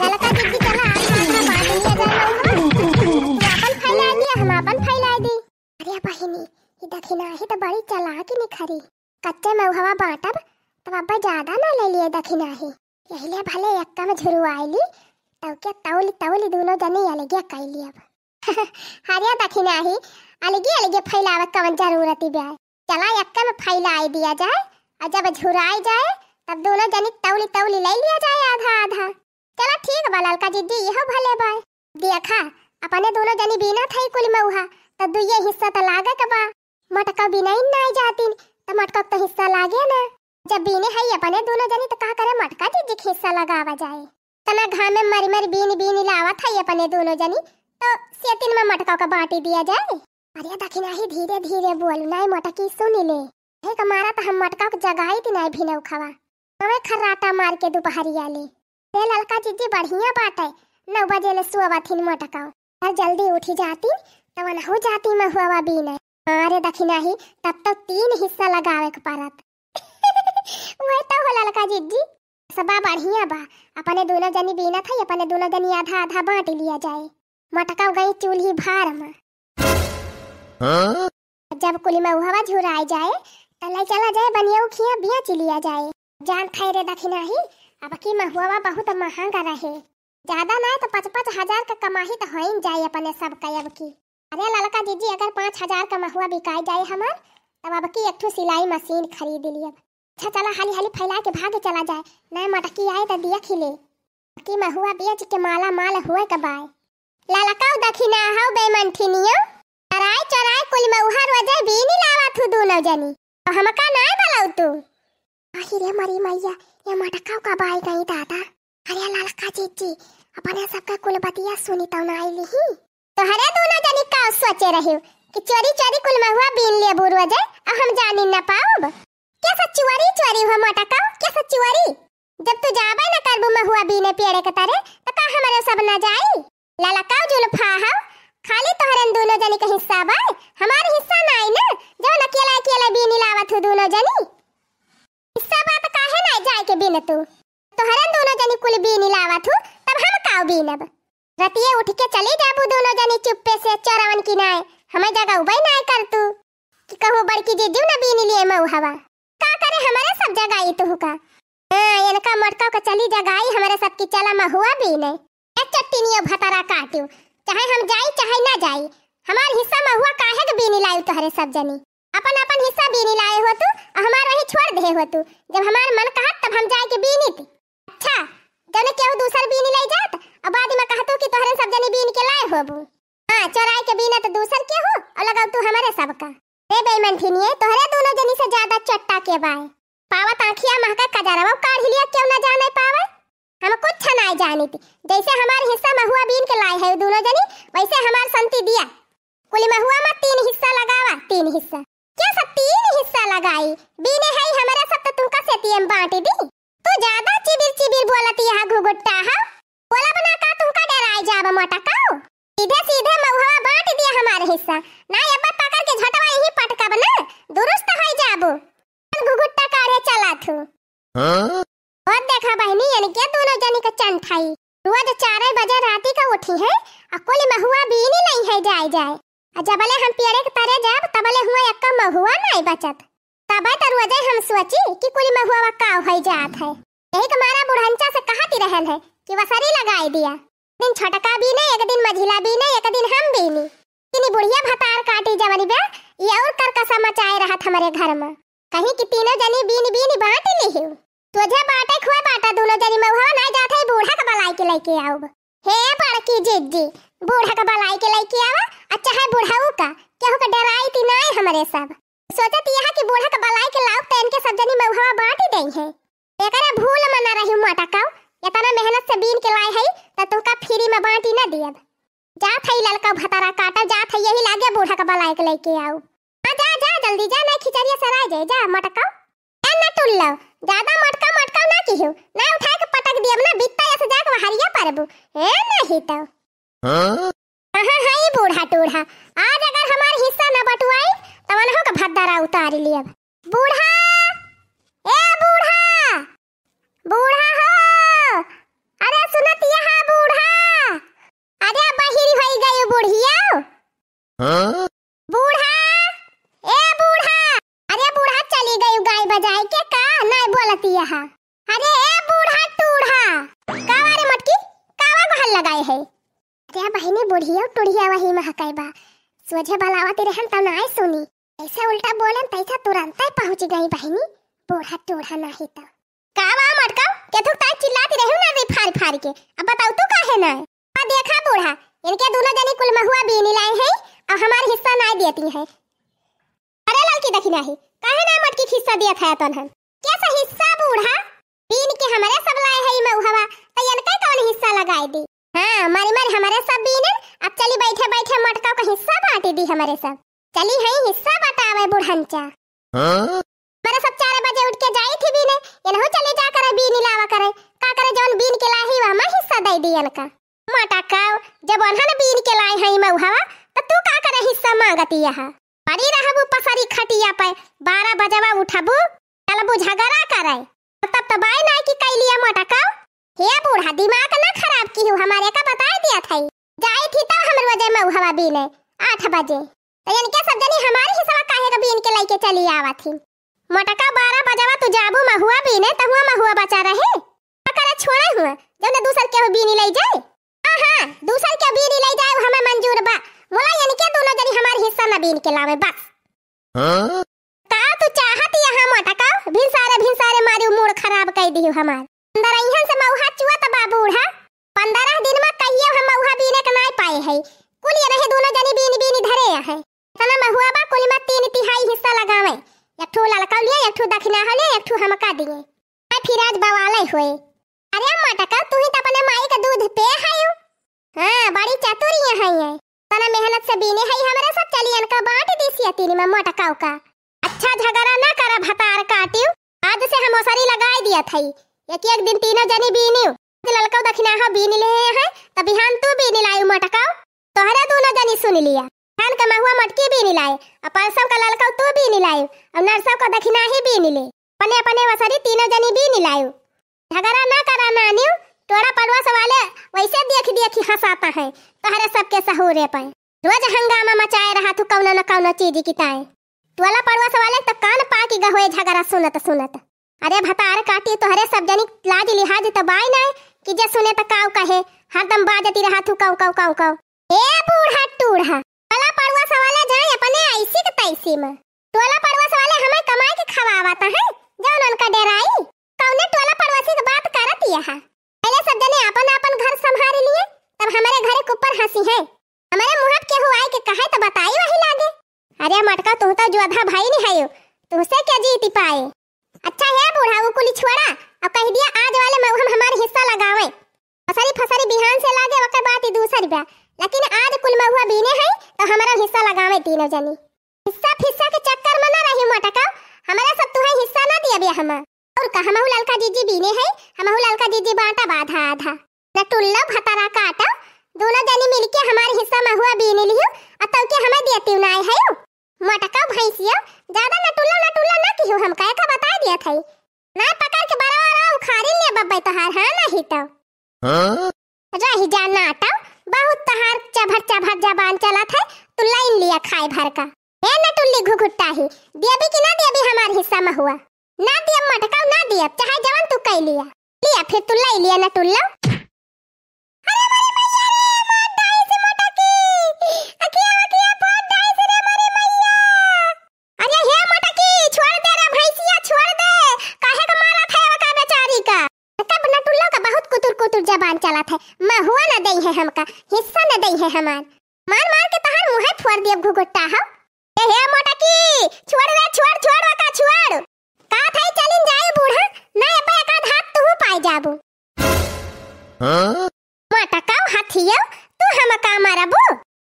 ललका दीदी चला हाथ में बांध लिया जाए हम अपन फैला दिया हम अपन फैला दी अरे बहिनी ई दखिना ही त तो बड़ी चालाक निखरी कच्चे में हवा बांटब तब अब्बा ज्यादा ना ले लिए दखिना ही यही ले भले यक्का में झुरुआली तब के तौली तौली दोनों जने अलगे कई लिए अब हरिया दखिना ही अलगे अलगे फैलावे कवन जरूरत ही ब्याह चला यक्का में फैलाई दिया जाए और जब झुराई जाए तब दोनों जनी तौली तौली ले लिया जाए आधा आधा चला ठीक बा ललका जी यह भले बा देखा अपने दोनों जनी बिना थई कुल में उहा त दुये हिस्सा त लागे के बा मटका बिना ही नहीं जातिन त मटका त हिस्सा लागे ना जब बीने है अपने दोनों जनी त का करे मटका जी जी हिस्सा लगावा जाए तना घा में मरी मरी बीन बीन लावा था अपने दोनों जनी तो सेतिन में मटका का बाटी दिया जाए अरे दखिना ही धीरे धीरे बोल नहीं मटकी सुन ले हे कमारा त हम मटका को जगाई ती नहीं भिनौ खावा तवे खर्राटा मार के दोपहरिया ले ए ललका जीजी बढ़िया बात है नौ बजे ले सुअवथिन मोटकाओ और जल्दी उठी जाती तो तब हो जाती मैं महुआ बीन अरे दखिना नहीं तब तो तीन हिस्सा लगावे के पड़त वही तो हो ललका जीजी सब बढ़िया बा अपने दोनों जनी बीना था अपने दोनों जनी आधा आधा बांट लिया जाए मोटका गई चूल्ही भार में हाँ? जब कुली में हवा झुराई जाए तो चला जाए बनिया खिया बिया चिलिया जाए जान खाए रे दखिना ही अब की महुआवा बहुत महंगा रहे ज्यादा ना तो पाँच पाँच हजार का कमाही तो हो जाए अपने सब का अब की अरे ललका दीदी अगर पाँच हजार का महुआ बिकाई जाए हमार तब अब की एक सिलाई मशीन खरीद ली अब अच्छा चला हाली हाली फैला के भाग चला जाए नए मटकी आए तो दिया खिले की महुआ बेच के माला माल हुए कबाए ललका दखिना हौ बेमनठिनियो चराय चराय कुल में उहर वजह बीनी लावा थू दोनों जनी हमका नाय भलाउ तू खीरे मरी मैया ये मटका का बाई गई दादा अरे लड़का चीची अपन सबका कुल बतिया सुनी तो ना आई ली तो हरे दोनों जनी का सोचे रहे कि चोरी चोरी कुल महुआ बीन लिए बुरुआ जाए और हम जानी ना पाऊब क्या सच्ची चोरी चोरी हो मटका क्या सच्ची चोरी जब तू जाबे ना करबू महुआ बीने पेड़े के तारे तो का हमारे सब ना जाई ललकाओ जुल्फा हाउ खाली तोहरन दोनों जनी का हिस्सा बा हमार हिस्सा ना आई ना जो अकेला अकेला बीनी लावत हो दोनों जनी जाए के बिन तू तो हरन दोनों जनी कुल बीन लावा थू तब हम काऊ बीन अब रतिए उठ के चली जाबू दोनों जनी चुप्पे से चरवन की नाय हमें जगह उबई नाय कर तू कि कहूँ बड़की जीजू न बीन लिए मऊ हवा का करे हमारे सब जगह ई तू का हां इनका मटका का चली जगाई हमारे सब की चला महुआ भी नहीं एक चट्टी भतरा काटियो चाहे हम जाई चाहे ना जाई हमार हिस्सा महुआ काहे के बीन लाइल तोहरे सब जनी अपन अपन हिस्सा बीनी लाए हो तू हमार वही छोड़ दे हो तू जब हमार मन कहत तब हम जाए के बीनी थी अच्छा जने केहू दूसर बीनी ले जात अब बाद में कहतो कि तोहरे सब जने बीन के लाए होबू हां चोराए के बीना तो दूसर के हो और लगाव तू हमारे सब का रे बेईमान थिनिए तोहरे दोनों जनी से ज्यादा चट्टा के बाए पावत आंखिया महका कजारवा काढ़ लिया क्यों ना जाने पावे हम कुछ नहीं जानी थी जैसे हमार हिस्सा महुआ बीन के लाए है दोनों जनी वैसे हमार संति दिया कुल महुआ में तीन हिस्सा लगावा तीन हिस्सा क्या तीन हिस्सा लगाई बीने है हमारा सब तो तुमका सेतियम बांटी दी तू ज्यादा चिबिर चिबिर बोलती यहां घुघुट्टा महुआ नहीं बचत तबे तरुअजे हम सोची कि कुली महुआ वा का होई जात है एक तो मारा बुढ़ंचा से कहती रहल है कि वसरी लगाई दिया दिन छटका भी नहीं एक दिन मझिला भी नहीं एक दिन हम भी नहीं इतनी बुढ़िया भतार काटी जवनी बे ये और कर करकसा मचाए रहा हमारे घर में कहीं कि तीनों जनी बीन बीन बांट ली तुझे बाटे खुआ बाटा दोनों जनी महुआ ना जात है बूढ़ा का बलाई के लेके आओ हे पड़की जिद्दी बूढ़ा का बलाई के लेके आवा अच्छा है हाँ, बुढ़ाऊ का क्या होगा डराई थी ना हमारे सब सोचा थी यहां की बूढ़ा का बलाई के लाव पहन तो के सब जनी हवा बांट ही दे है एकरा भूल मना रही माटा का इतना मेहनत से बीन के लाए है त तो तुका फ्री में बांटी ना दिए जा थई ललका भतारा काटा जा थई यही लागे बूढ़ा का बलाई के लेके आओ आ हाँ, जा जा जल्दी जा ना खिचड़िया सराय जाए जा मटका ए ना टुल लो ज्यादा मटका मटका ना किहु ना उठा के पटक दियब ना बित्ता ऐसे जाके हरिया परबू ए नहीं तो हां कहाँ है बूढ़ा टूढ़ा आज अगर हमार हिस्सा न बटुआई तो अनहो का भद्दारा उतार लिया बूढ़ा ए बूढ़ा बूढ़ा हो अरे सुनत यहाँ बूढ़ा अरे बहिरी भई गई बूढ़िया हां साहिबा सोझे बलावा तेरे हम तब ना सुनी ऐसा उल्टा बोलन तैसा तुरंत ही पहुंच गई बहनी बूढ़ा टूढ़ा ना ही तब का बा मटका के केथुक ता चिल्लाती रहू ना रे फाड़ फाड़ के अब बताऊ तू का है ना आ देखा बूढ़ा इनके दोनों जने कुल महुआ बीनी लाए हैं और हमारा हिस्सा ना देती है अरे लड़की देखी नहीं काहे ना मटकी हिस्सा दिया था तन हम कैसा हिस्सा बूढ़ा बीन के हमारे सब लाए हैं महुआ तो इनका कौन हिस्सा लगाए दी हां मारी मारी हमारे सब बीन है अब चली बैठे बैठे मटका का हिस्सा बांट दी हमारे सब चली है हिस्सा बतावे बुढ़ंचा हाँ? मैंने सब चार बजे उठ के जाई थी बीने ये ना चले जा करे बीन लावा करे का करे जौन बीन के लाही वा मैं हिस्सा दे दी माटा मटका जब अनहन बीन के लाई है मैं उहावा तो तू का करे हिस्सा मांगती यहां परी रहबू पसरी खटिया पे 12 बजेवा उठबू चलबू झगड़ा करे तब तो बाय ना कि कैलिया मटका हे बूढ़ा दिमाग ना खराब की हो हमारे का बता दिया था जाई थी त हमर वजह में हवा बीने 8 बजे तो यानी के सब जनी हमारे सवा काहे कभी इनके लेके चली आवा थी मटका 12 बजावा तू जाबू महुआ बीने त तहुआ महुआ बचा रहे अकरा छोड़ा हुआ जने दूसर के बीनी ले जाए आहा दूसर के बीनी ले जाए हमें मंजूर बा बोला यानी के दोनों जनी हमार हिस्सा में बीन के लावे बस हां का तू चाहत यहां मटका भिन सारे भिन सारे मारियो मूड खराब कर दियो हमार अंदर अइहन से महुआ चुआ त बाबूढ़ा पंद्रह दिन में कहियो हम महुआ बीने के नहीं पाए है कुल ये रहे दोनों जनी बीन बीन धरे है तना महुआ बा कुल में तीन तिहाई हिस्सा लगावे एक ठो ललका लिया एक ठो दक्षिणा हले एक ठो हम का दिए आ फिर आज बवाले होए अरे अम्मा टका तू ही त तो अपने माई का दूध पे हायो हां बड़ी चतुरी है ये तना मेहनत से बीने है हमरे सब चलियन का बांट देसी तीन में काऊ का अच्छा झगड़ा ना करा भतार काटियो आज से हम ओसरी लगाई दिया थई एक एक दिन तीनों जनी बीनी के ललकौ दखिना हा बीन ले है तभी हम तो तू बी लायु मटकाओ तोहरा दोनो जनी सुन लिया खान महुआ मटकी बी लाए अपन सब का ललकौ तू बी लायु और नर सब का दखिना ही बी निले पने पने वसरी तीनो जनी बी लायु झगड़ा ना करा नानी तोरा पड़वा सवाले वैसे देख देख हंसाता है तोहरे के सहूरे पे रोज हंगामा मचाए रहा तू कौनो न कौनो चीज की ताए तोला पड़वा सवाले त तो कान पाकी गहोए झगड़ा सुनत सुनत अरे भतार काटी तोहरे सब जनी लाज लिहाज त तो बाई नाय कि जे सुने तो काऊ कहे हरदम हाँ, बाजती रहा थू काऊ काऊ काऊ काऊ ए बूढ़ा टूढ़ा पला पड़वा है जाए अपने ऐसी के तैसी में टोला पड़वा है हमें कमाए के खवावाता है जौन उनका डेराई कौने टोला पड़वासी से बात करत यहा पहले सब जने अपन अपन घर संभाल लिए तब हमारे घर के ऊपर हंसी है हमारे मुहब के आए के कहे तो बताई वही लागे अरे मटका तू तो जोधा भाई नहीं है तू से क्या जीती पाए अच्छा है बूढ़ा वो कुली छोड़ा अब कह दिया आज वाले में हम हमारे हिस्सा लगावे फसरी फसरी बिहान से लागे वकर बात ही दूसरी बा लेकिन आज कुल महुआ बीने हैं तो हमारा हिस्सा लगावे तीनों जनी हिस्सा फिस्सा के चक्कर में ना रही मटका हमारा सब तुहे तो हिस्सा ना दिया बिया हम और का ललका जीजी बीने हैं हमहु ललका जीजी बांटा बाधा आधा न टुल्लो भतरा काटा दोनों जनी मिलके हमारे हिस्सा महुआ बीने लियो अतौ के हमें दिया देती आए है मटका भैंसिया ज्यादा नटुल्ला नटुल्ला ना कियो हम काहे का बता दिया था मैं पकड़ के बड़ा वाला उखाड़ी ले बब्बे तहार हां नहीं तो हाँ रही जान ना आटा बहुत तोहार चबर चबर जबान चला था तू लाइन लिया खाए भर का ए नटुल्ली घुघुट्टा ही दिया भी कि ना दिया भी हमारे हिस्सा में हुआ ना दिया मटका ना दिया चाहे जवान तू कह लिया लिया फिर तू ले लिया ना नटुल्ला खूब जबान चलात है महुआ न दई है हमका हिस्सा न दई है हमार मार मार के तहार मुंह फोड़ दिए घुगुट्टा हो ए हे मोटा की छोड़ रे छोड़ छोड़ का छोड़ का थई चलिन जाए बूढ़ा ना एक आध हाथ तू पाए जाबू हां मोटा का हाथियो तू हमका मारबू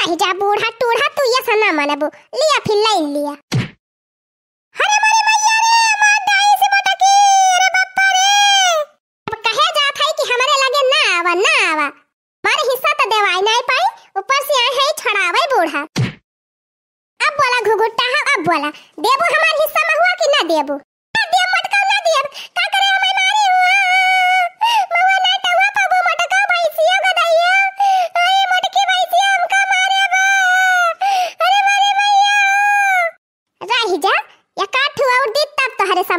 रह जा बूढ़ा टूढ़ा तू ये सना मानबू लिया फिर ले लिया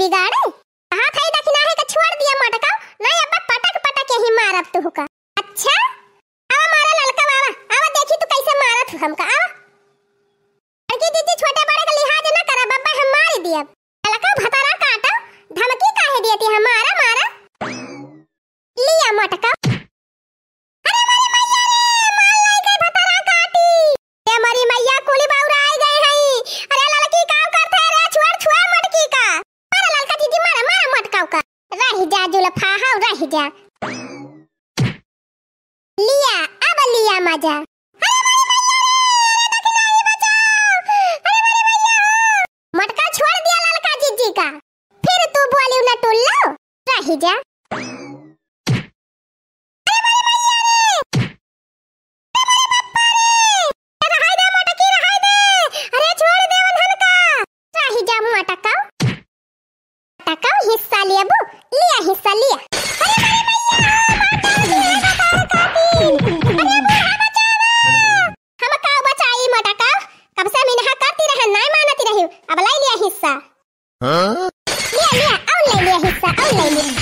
se टटोलना रही जा हिस्सा लिया बो लिया हिस्सा लिया अरे अरे मैया माटी काटी अरे हमका बचाई मटका कब से मिनहा करती रहन नहीं मानती रहियो अब लाई लिया हिस्सा हां Hey,